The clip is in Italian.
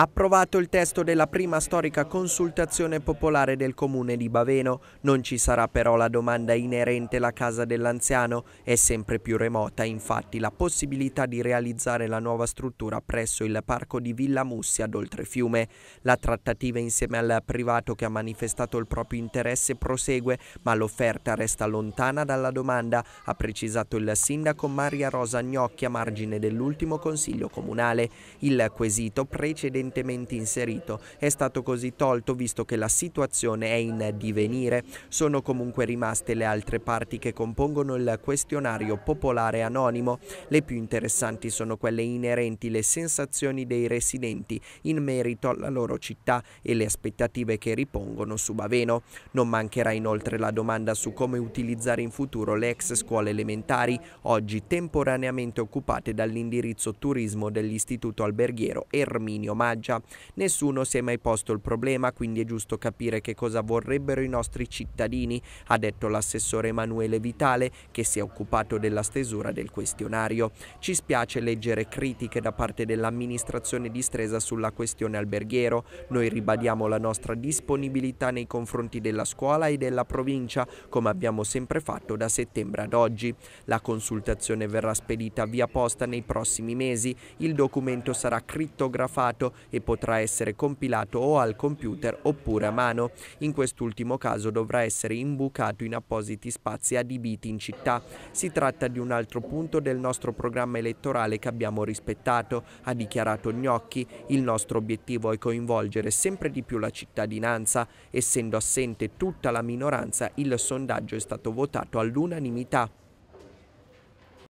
Approvato il testo della prima storica consultazione popolare del comune di Baveno, non ci sarà però la domanda inerente alla casa dell'anziano, è sempre più remota infatti la possibilità di realizzare la nuova struttura presso il parco di Villa Mussi ad Oltrefiume. La trattativa insieme al privato che ha manifestato il proprio interesse prosegue, ma l'offerta resta lontana dalla domanda, ha precisato il sindaco Maria Rosa Gnocchi a margine dell'ultimo consiglio comunale. Il quesito precedente recentemente inserito è stato così tolto visto che la situazione è in divenire. Sono comunque rimaste le altre parti che compongono il questionario popolare anonimo. Le più interessanti sono quelle inerenti alle sensazioni dei residenti in merito alla loro città e le aspettative che ripongono su Baveno. Non mancherà inoltre la domanda su come utilizzare in futuro le ex scuole elementari, oggi temporaneamente occupate dall'indirizzo turismo dell'Istituto Alberghiero Erminio Maggio spiaggia. Nessuno si è mai posto il problema, quindi è giusto capire che cosa vorrebbero i nostri cittadini, ha detto l'assessore Emanuele Vitale, che si è occupato della stesura del questionario. Ci spiace leggere critiche da parte dell'amministrazione di Stresa sulla questione alberghiero. Noi ribadiamo la nostra disponibilità nei confronti della scuola e della provincia, come abbiamo sempre fatto da settembre ad oggi. La consultazione verrà spedita via posta nei prossimi mesi. Il documento sarà crittografato e potrà essere compilato o al computer oppure a mano. In quest'ultimo caso dovrà essere imbucato in appositi spazi adibiti in città. Si tratta di un altro punto del nostro programma elettorale che abbiamo rispettato, ha dichiarato Gnocchi. Il nostro obiettivo è coinvolgere sempre di più la cittadinanza. Essendo assente tutta la minoranza, il sondaggio è stato votato all'unanimità.